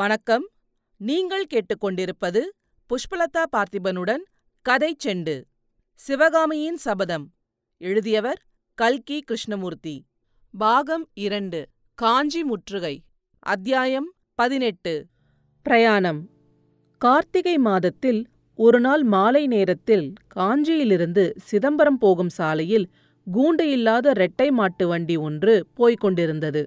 வணக்கம் நீங்கள் கேட்டுக்கொண்டிருப்பது புஷ்பலதா பார்த்திபனுடன் கதை செண்டு சிவகாமியின் சபதம் எழுதியவர் கல்கி கிருஷ்ணமூர்த்தி பாகம் இரண்டு காஞ்சி முற்றுகை அத்தியாயம் பதினெட்டு பிரயாணம் கார்த்திகை மாதத்தில் ஒருநாள் மாலை நேரத்தில் காஞ்சியிலிருந்து சிதம்பரம் போகும் சாலையில் கூண்டு இல்லாத இரட்டை மாட்டு வண்டி ஒன்று போய்க் கொண்டிருந்தது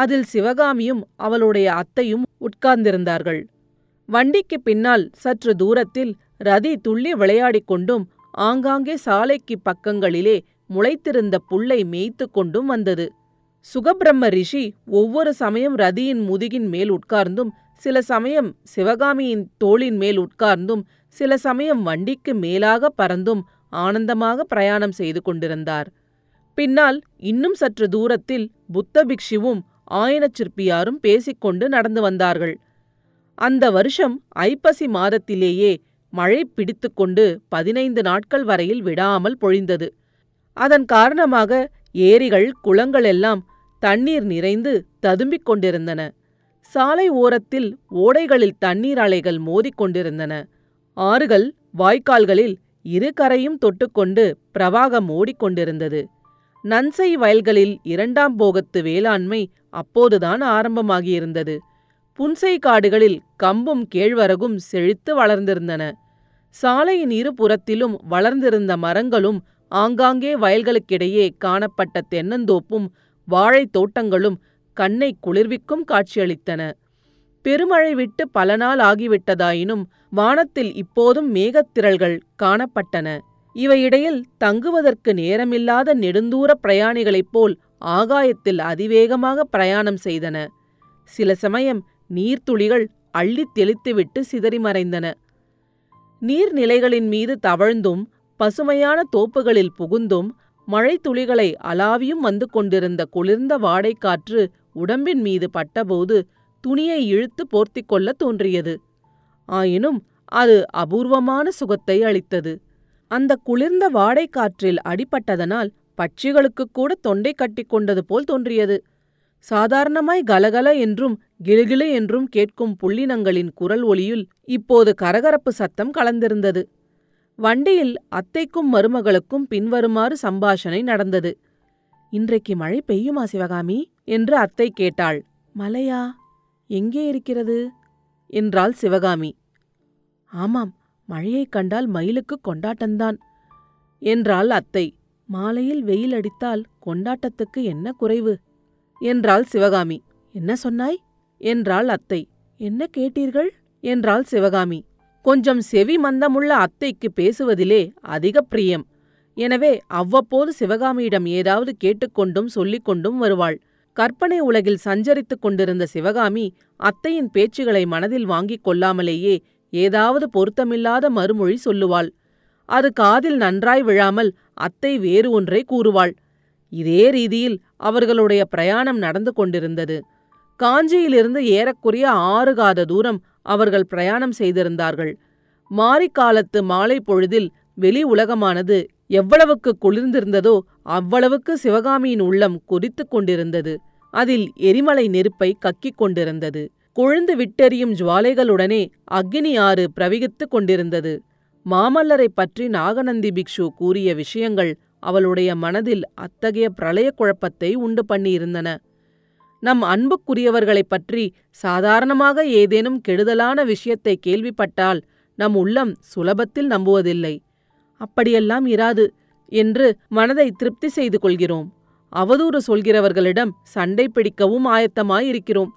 அதில் சிவகாமியும் அவளுடைய அத்தையும் உட்கார்ந்திருந்தார்கள் வண்டிக்கு பின்னால் சற்று தூரத்தில் ரதி துள்ளி விளையாடிக் கொண்டும் ஆங்காங்கே சாலைக்கு பக்கங்களிலே முளைத்திருந்த புல்லை மேய்த்து கொண்டும் வந்தது சுகபிரம்ம ரிஷி ஒவ்வொரு சமயம் ரதியின் முதுகின் மேல் உட்கார்ந்தும் சில சமயம் சிவகாமியின் தோளின் மேல் உட்கார்ந்தும் சில சமயம் வண்டிக்கு மேலாக பறந்தும் ஆனந்தமாக பிரயாணம் செய்து கொண்டிருந்தார் பின்னால் இன்னும் சற்று தூரத்தில் புத்தபிக்ஷுவும் ஆயனச்சிற்பியாரும் பேசிக்கொண்டு நடந்து வந்தார்கள் அந்த வருஷம் ஐப்பசி மாதத்திலேயே மழை பிடித்துக்கொண்டு பதினைந்து நாட்கள் வரையில் விடாமல் பொழிந்தது அதன் காரணமாக ஏரிகள் குளங்கள் எல்லாம் தண்ணீர் நிறைந்து ததும்பிக் கொண்டிருந்தன சாலை ஓரத்தில் ஓடைகளில் தண்ணீர் அலைகள் மோதிக்கொண்டிருந்தன ஆறுகள் வாய்க்கால்களில் இரு கரையும் தொட்டுக்கொண்டு பிரவாகம் ஓடிக்கொண்டிருந்தது நன்சை வயல்களில் இரண்டாம் போகத்து வேளாண்மை அப்போதுதான் ஆரம்பமாகியிருந்தது புன்சை காடுகளில் கம்பும் கேழ்வரகும் செழித்து வளர்ந்திருந்தன சாலையின் இருபுறத்திலும் வளர்ந்திருந்த மரங்களும் ஆங்காங்கே வயல்களுக்கிடையே காணப்பட்ட தென்னந்தோப்பும் வாழைத் தோட்டங்களும் கண்ணை குளிர்விக்கும் காட்சியளித்தன பெருமழை விட்டு பல நாள் ஆகிவிட்டதாயினும் வானத்தில் இப்போதும் மேகத்திரள்கள் காணப்பட்டன இவையிடையில் தங்குவதற்கு நேரமில்லாத நெடுந்தூர பிரயாணிகளைப் போல் ஆகாயத்தில் அதிவேகமாக பிரயாணம் செய்தன சில சமயம் நீர்த்துளிகள் அள்ளித் தெளித்துவிட்டு சிதறி மறைந்தன நீர்நிலைகளின் மீது தவழ்ந்தும் பசுமையான தோப்புகளில் புகுந்தும் மழைத்துளிகளை அலாவியும் வந்து கொண்டிருந்த குளிர்ந்த வாடைக்காற்று உடம்பின் மீது பட்டபோது துணியை இழுத்து போர்த்திக்கொள்ள தோன்றியது ஆயினும் அது அபூர்வமான சுகத்தை அளித்தது அந்த குளிர்ந்த வாடைக்காற்றில் அடிபட்டதனால் பட்சிகளுக்கு கூட தொண்டை கட்டி கொண்டது போல் தோன்றியது சாதாரணமாய் கலகல என்றும் கிலுகிலு என்றும் கேட்கும் புள்ளினங்களின் குரல் ஒளியில் இப்போது கரகரப்பு சத்தம் கலந்திருந்தது வண்டியில் அத்தைக்கும் மருமகளுக்கும் பின்வருமாறு சம்பாஷணை நடந்தது இன்றைக்கு மழை பெய்யுமா சிவகாமி என்று அத்தை கேட்டாள் மலையா எங்கே இருக்கிறது என்றாள் சிவகாமி ஆமாம் மழையைக் கண்டால் மயிலுக்கு கொண்டாட்டந்தான் என்றாள் அத்தை மாலையில் வெயில் அடித்தால் கொண்டாட்டத்துக்கு என்ன குறைவு என்றாள் சிவகாமி என்ன சொன்னாய் என்றாள் அத்தை என்ன கேட்டீர்கள் என்றாள் சிவகாமி கொஞ்சம் செவி மந்தமுள்ள அத்தைக்கு பேசுவதிலே அதிக பிரியம் எனவே அவ்வப்போது சிவகாமியிடம் ஏதாவது கேட்டுக்கொண்டும் சொல்லிக் கொண்டும் வருவாள் கற்பனை உலகில் சஞ்சரித்துக் கொண்டிருந்த சிவகாமி அத்தையின் பேச்சுகளை மனதில் வாங்கிக் கொள்ளாமலேயே ஏதாவது பொருத்தமில்லாத மறுமொழி சொல்லுவாள் அது காதில் நன்றாய் விழாமல் அத்தை வேறு ஒன்றை கூறுவாள் இதே ரீதியில் அவர்களுடைய பிரயாணம் நடந்து கொண்டிருந்தது காஞ்சியிலிருந்து ஏறக்குறைய ஆறு காத தூரம் அவர்கள் பிரயாணம் செய்திருந்தார்கள் மாரிக்காலத்து மாலை பொழுதில் வெளி உலகமானது எவ்வளவுக்கு குளிர்ந்திருந்ததோ அவ்வளவுக்கு சிவகாமியின் உள்ளம் கொதித்து கொண்டிருந்தது அதில் எரிமலை நெருப்பை கக்கிக் கொண்டிருந்தது குழுந்து விட்டெறியும் ஜுவாலைகளுடனே அக்னி ஆறு பிரவிகித்துக் கொண்டிருந்தது மாமல்லரை பற்றி நாகநந்தி பிக்ஷு கூறிய விஷயங்கள் அவளுடைய மனதில் அத்தகைய பிரளய குழப்பத்தை உண்டு பண்ணியிருந்தன நம் அன்புக்குரியவர்களைப் பற்றி சாதாரணமாக ஏதேனும் கெடுதலான விஷயத்தை கேள்விப்பட்டால் நம் உள்ளம் சுலபத்தில் நம்புவதில்லை அப்படியெல்லாம் இராது என்று மனதை திருப்தி செய்து கொள்கிறோம் அவதூறு சொல்கிறவர்களிடம் சண்டை பிடிக்கவும் ஆயத்தமாயிருக்கிறோம்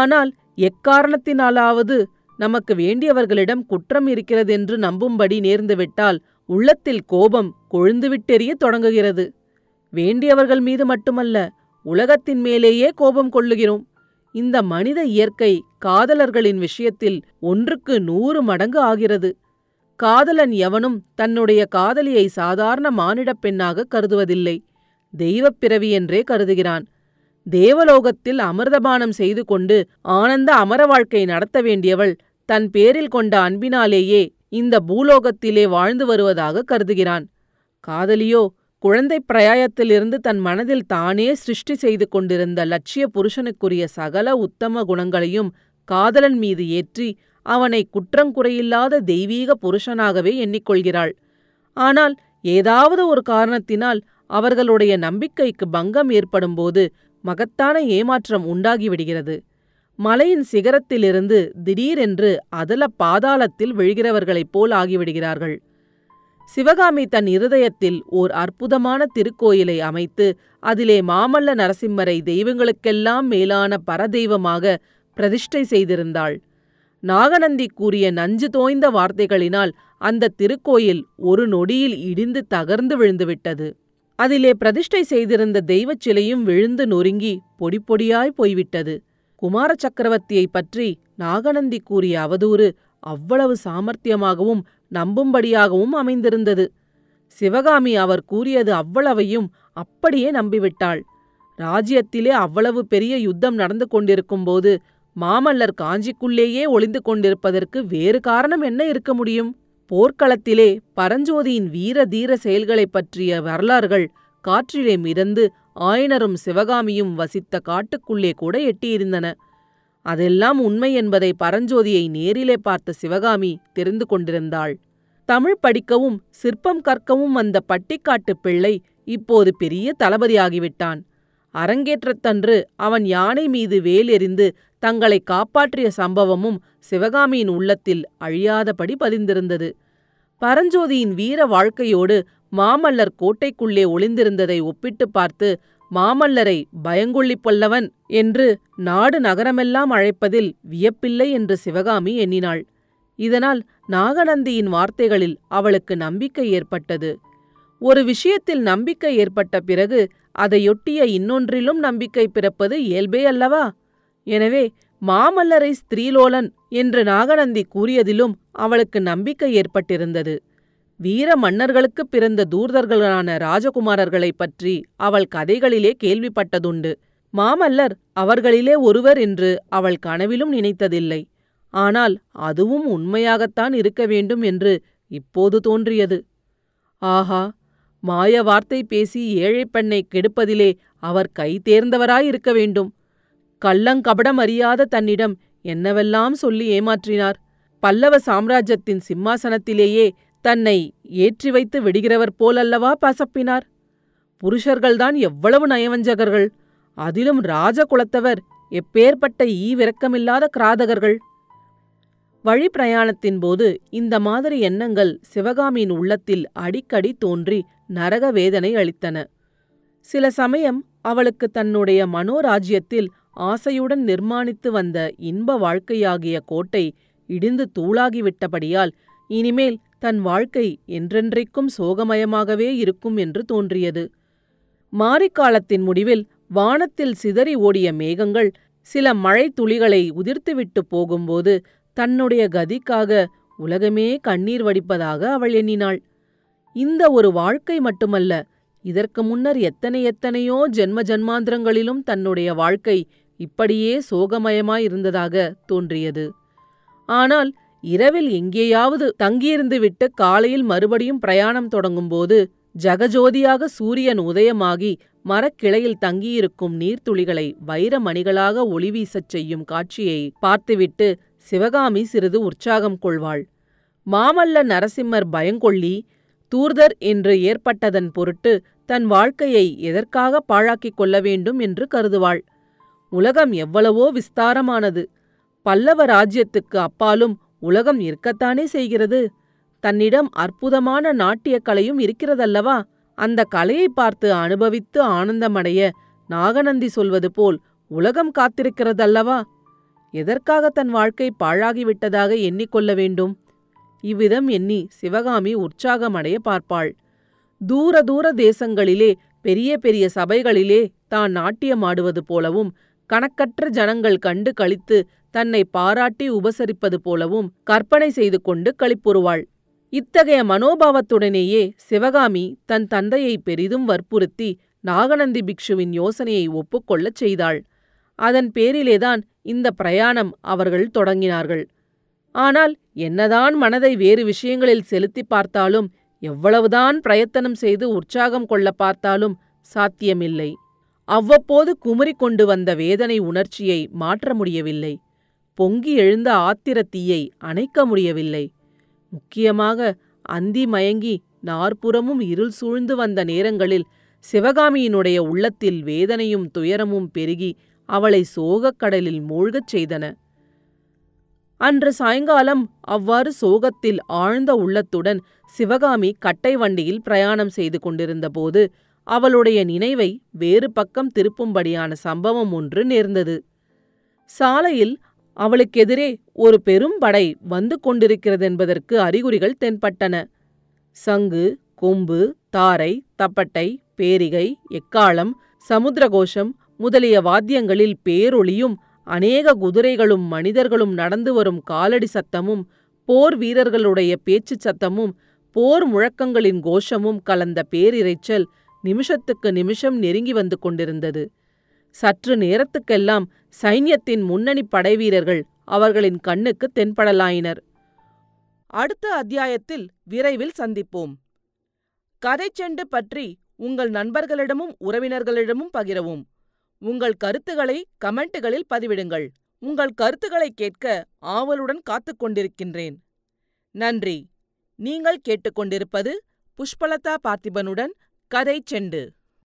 ஆனால் எக்காரணத்தினாலாவது நமக்கு வேண்டியவர்களிடம் குற்றம் இருக்கிறதென்று நம்பும்படி நேர்ந்துவிட்டால் உள்ளத்தில் கோபம் கொழுந்துவிட்டெறிய தொடங்குகிறது வேண்டியவர்கள் மீது மட்டுமல்ல உலகத்தின் மேலேயே கோபம் கொள்ளுகிறோம் இந்த மனித இயற்கை காதலர்களின் விஷயத்தில் ஒன்றுக்கு நூறு மடங்கு ஆகிறது காதலன் எவனும் தன்னுடைய காதலியை சாதாரண மானிடப் பெண்ணாக கருதுவதில்லை தெய்வப் பிறவி என்றே கருதுகிறான் தேவலோகத்தில் அமிர்தபானம் செய்து கொண்டு ஆனந்த அமர வாழ்க்கை நடத்த வேண்டியவள் தன் பேரில் கொண்ட அன்பினாலேயே இந்த பூலோகத்திலே வாழ்ந்து வருவதாக கருதுகிறான் காதலியோ குழந்தை பிரயாயத்திலிருந்து தன் மனதில் தானே சிருஷ்டி செய்து கொண்டிருந்த லட்சிய புருஷனுக்குரிய சகல உத்தம குணங்களையும் காதலன் மீது ஏற்றி அவனை குற்றங்குறையில்லாத தெய்வீக புருஷனாகவே எண்ணிக்கொள்கிறாள் ஆனால் ஏதாவது ஒரு காரணத்தினால் அவர்களுடைய நம்பிக்கைக்கு பங்கம் ஏற்படும்போது மகத்தான ஏமாற்றம் உண்டாகிவிடுகிறது மலையின் சிகரத்திலிருந்து திடீரென்று அதல பாதாளத்தில் விழுகிறவர்களைப் போல் ஆகிவிடுகிறார்கள் சிவகாமி தன் இருதயத்தில் ஓர் அற்புதமான திருக்கோயிலை அமைத்து அதிலே மாமல்ல நரசிம்மரை தெய்வங்களுக்கெல்லாம் மேலான பரதெய்வமாக பிரதிஷ்டை செய்திருந்தாள் நாகநந்தி கூறிய நஞ்சு தோய்ந்த வார்த்தைகளினால் அந்த திருக்கோயில் ஒரு நொடியில் இடிந்து தகர்ந்து விழுந்துவிட்டது அதிலே பிரதிஷ்டை செய்திருந்த தெய்வச் சிலையும் விழுந்து நொறுங்கி பொடிப்பொடியாய் போய்விட்டது குமார சக்கரவர்த்தியைப் பற்றி நாகநந்தி கூறிய அவதூறு அவ்வளவு சாமர்த்தியமாகவும் நம்பும்படியாகவும் அமைந்திருந்தது சிவகாமி அவர் கூறியது அவ்வளவையும் அப்படியே நம்பிவிட்டாள் ராஜ்யத்திலே அவ்வளவு பெரிய யுத்தம் நடந்து கொண்டிருக்கும்போது மாமல்லர் காஞ்சிக்குள்ளேயே ஒளிந்து கொண்டிருப்பதற்கு வேறு காரணம் என்ன இருக்க முடியும் போர்க்களத்திலே பரஞ்சோதியின் வீர தீர செயல்களைப் பற்றிய வரலாறுகள் காற்றிலே மிதந்து ஆயனரும் சிவகாமியும் வசித்த காட்டுக்குள்ளே கூட எட்டியிருந்தன அதெல்லாம் உண்மை என்பதை பரஞ்சோதியை நேரிலே பார்த்த சிவகாமி தெரிந்து கொண்டிருந்தாள் தமிழ் படிக்கவும் சிற்பம் கற்கவும் வந்த பட்டிக்காட்டு பிள்ளை இப்போது பெரிய தளபதியாகிவிட்டான் அரங்கேற்றத்தன்று அவன் யானை மீது வேலெறிந்து தங்களை காப்பாற்றிய சம்பவமும் சிவகாமியின் உள்ளத்தில் அழியாதபடி பதிந்திருந்தது பரஞ்சோதியின் வீர வாழ்க்கையோடு மாமல்லர் கோட்டைக்குள்ளே ஒளிந்திருந்ததை ஒப்பிட்டு பார்த்து மாமல்லரை பயங்கொள்ளி பல்லவன் என்று நாடு நகரமெல்லாம் அழைப்பதில் வியப்பில்லை என்று சிவகாமி எண்ணினாள் இதனால் நாகநந்தியின் வார்த்தைகளில் அவளுக்கு நம்பிக்கை ஏற்பட்டது ஒரு விஷயத்தில் நம்பிக்கை ஏற்பட்ட பிறகு அதையொட்டிய இன்னொன்றிலும் நம்பிக்கை பிறப்பது இயல்பே அல்லவா எனவே மாமல்லரை ஸ்திரீலோலன் என்று நாகநந்தி கூறியதிலும் அவளுக்கு நம்பிக்கை ஏற்பட்டிருந்தது வீர மன்னர்களுக்கு பிறந்த தூர்தர்களான ராஜகுமாரர்களைப் பற்றி அவள் கதைகளிலே கேள்விப்பட்டதுண்டு மாமல்லர் அவர்களிலே ஒருவர் என்று அவள் கனவிலும் நினைத்ததில்லை ஆனால் அதுவும் உண்மையாகத்தான் இருக்க வேண்டும் என்று இப்போது தோன்றியது ஆஹா மாய வார்த்தை பேசி ஏழைப்பெண்ணை கெடுப்பதிலே அவர் கை தேர்ந்தவராயிருக்க வேண்டும் கள்ளங்கபடம் அறியாத தன்னிடம் என்னவெல்லாம் சொல்லி ஏமாற்றினார் பல்லவ சாம்ராஜ்யத்தின் சிம்மாசனத்திலேயே தன்னை ஏற்றி வைத்து விடுகிறவர் போலல்லவா பசப்பினார் புருஷர்கள்தான் எவ்வளவு நயவஞ்சகர்கள் அதிலும் ராஜகுலத்தவர் எப்பேற்பட்ட ஈவிரக்கமில்லாத கிராதகர்கள் வழி பிரயாணத்தின் போது இந்த மாதிரி எண்ணங்கள் சிவகாமியின் உள்ளத்தில் அடிக்கடி தோன்றி நரக வேதனை அளித்தன சில சமயம் அவளுக்கு தன்னுடைய மனோராஜ்யத்தில் ஆசையுடன் நிர்மாணித்து வந்த இன்ப வாழ்க்கையாகிய கோட்டை இடிந்து தூளாகிவிட்டபடியால் இனிமேல் தன் வாழ்க்கை என்றென்றைக்கும் சோகமயமாகவே இருக்கும் என்று தோன்றியது மாரிக்காலத்தின் முடிவில் வானத்தில் சிதறி ஓடிய மேகங்கள் சில மழை துளிகளை உதிர்த்துவிட்டு போகும்போது தன்னுடைய கதிக்காக உலகமே கண்ணீர் வடிப்பதாக அவள் எண்ணினாள் இந்த ஒரு வாழ்க்கை மட்டுமல்ல இதற்கு முன்னர் எத்தனை எத்தனையோ ஜென்ம ஜன்மாந்திரங்களிலும் தன்னுடைய வாழ்க்கை இப்படியே சோகமயமாயிருந்ததாக தோன்றியது ஆனால் இரவில் எங்கேயாவது தங்கியிருந்துவிட்டு காலையில் மறுபடியும் பிரயாணம் தொடங்கும்போது ஜகஜோதியாக சூரியன் உதயமாகி மரக்கிளையில் தங்கியிருக்கும் நீர்த்துளிகளை வைரமணிகளாக ஒளிவீசச் செய்யும் காட்சியை பார்த்துவிட்டு சிவகாமி சிறிது உற்சாகம் கொள்வாள் மாமல்ல நரசிம்மர் பயங்கொள்ளி தூர்தர் என்று ஏற்பட்டதன் பொருட்டு தன் வாழ்க்கையை எதற்காக பாழாக்கிக் கொள்ள வேண்டும் என்று கருதுவாள் உலகம் எவ்வளவோ விஸ்தாரமானது பல்லவ ராஜ்யத்துக்கு அப்பாலும் உலகம் இருக்கத்தானே செய்கிறது தன்னிடம் அற்புதமான நாட்டியக் கலையும் இருக்கிறதல்லவா அந்த கலையை பார்த்து அனுபவித்து ஆனந்தமடைய நாகநந்தி சொல்வது போல் உலகம் காத்திருக்கிறதல்லவா எதற்காக தன் வாழ்க்கை பாழாகிவிட்டதாக எண்ணிக்கொள்ள வேண்டும் இவ்விதம் எண்ணி சிவகாமி உற்சாகமடைய பார்ப்பாள் தூர தூர தேசங்களிலே பெரிய பெரிய சபைகளிலே தான் நாட்டியமாடுவது போலவும் கணக்கற்ற ஜனங்கள் கண்டு களித்து தன்னை பாராட்டி உபசரிப்பது போலவும் கற்பனை செய்து கொண்டு களிப்புறுவாள் இத்தகைய மனோபாவத்துடனேயே சிவகாமி தன் தந்தையை பெரிதும் வற்புறுத்தி நாகநந்தி பிக்ஷுவின் யோசனையை ஒப்புக்கொள்ளச் செய்தாள் அதன் பேரிலேதான் இந்த பிரயாணம் அவர்கள் தொடங்கினார்கள் ஆனால் என்னதான் மனதை வேறு விஷயங்களில் செலுத்தி பார்த்தாலும் எவ்வளவுதான் பிரயத்தனம் செய்து உற்சாகம் கொள்ள பார்த்தாலும் சாத்தியமில்லை அவ்வப்போது குமரி கொண்டு வந்த வேதனை உணர்ச்சியை மாற்ற முடியவில்லை பொங்கி எழுந்த ஆத்திரத்தீயை அணைக்க முடியவில்லை முக்கியமாக அந்தி மயங்கி நாற்புறமும் இருள் சூழ்ந்து வந்த நேரங்களில் சிவகாமியினுடைய உள்ளத்தில் வேதனையும் துயரமும் பெருகி அவளை சோகக்கடலில் மூழ்கச் செய்தன அன்று சாயங்காலம் அவ்வாறு சோகத்தில் ஆழ்ந்த உள்ளத்துடன் சிவகாமி கட்டை வண்டியில் பிரயாணம் செய்து கொண்டிருந்தபோது அவளுடைய நினைவை வேறு பக்கம் திருப்பும்படியான சம்பவம் ஒன்று நேர்ந்தது சாலையில் அவளுக்கெதிரே ஒரு பெரும் படை வந்து கொண்டிருக்கிறதென்பதற்கு அறிகுறிகள் தென்பட்டன சங்கு கொம்பு தாரை தப்பட்டை பேரிகை எக்காளம் சமுத்திரகோஷம் முதலிய வாத்தியங்களில் பேரொளியும் அநேக குதிரைகளும் மனிதர்களும் நடந்து வரும் காலடி சத்தமும் போர் வீரர்களுடைய பேச்சு சத்தமும் போர் முழக்கங்களின் கோஷமும் கலந்த பேரிரைச்சல் நிமிஷத்துக்கு நிமிஷம் நெருங்கி வந்து கொண்டிருந்தது சற்று நேரத்துக்கெல்லாம் சைன்யத்தின் முன்னணி படைவீரர்கள் அவர்களின் கண்ணுக்கு தென்படலாயினர் அடுத்த அத்தியாயத்தில் விரைவில் சந்திப்போம் கதை செண்டு பற்றி உங்கள் நண்பர்களிடமும் உறவினர்களிடமும் பகிரவும் உங்கள் கருத்துக்களை கமெண்ட்டுகளில் பதிவிடுங்கள் உங்கள் கருத்துக்களை கேட்க ஆவலுடன் காத்துக்கொண்டிருக்கின்றேன் கொண்டிருக்கின்றேன் நன்றி நீங்கள் கேட்டுக்கொண்டிருப்பது புஷ்பலதா பார்த்திபனுடன் செண்டு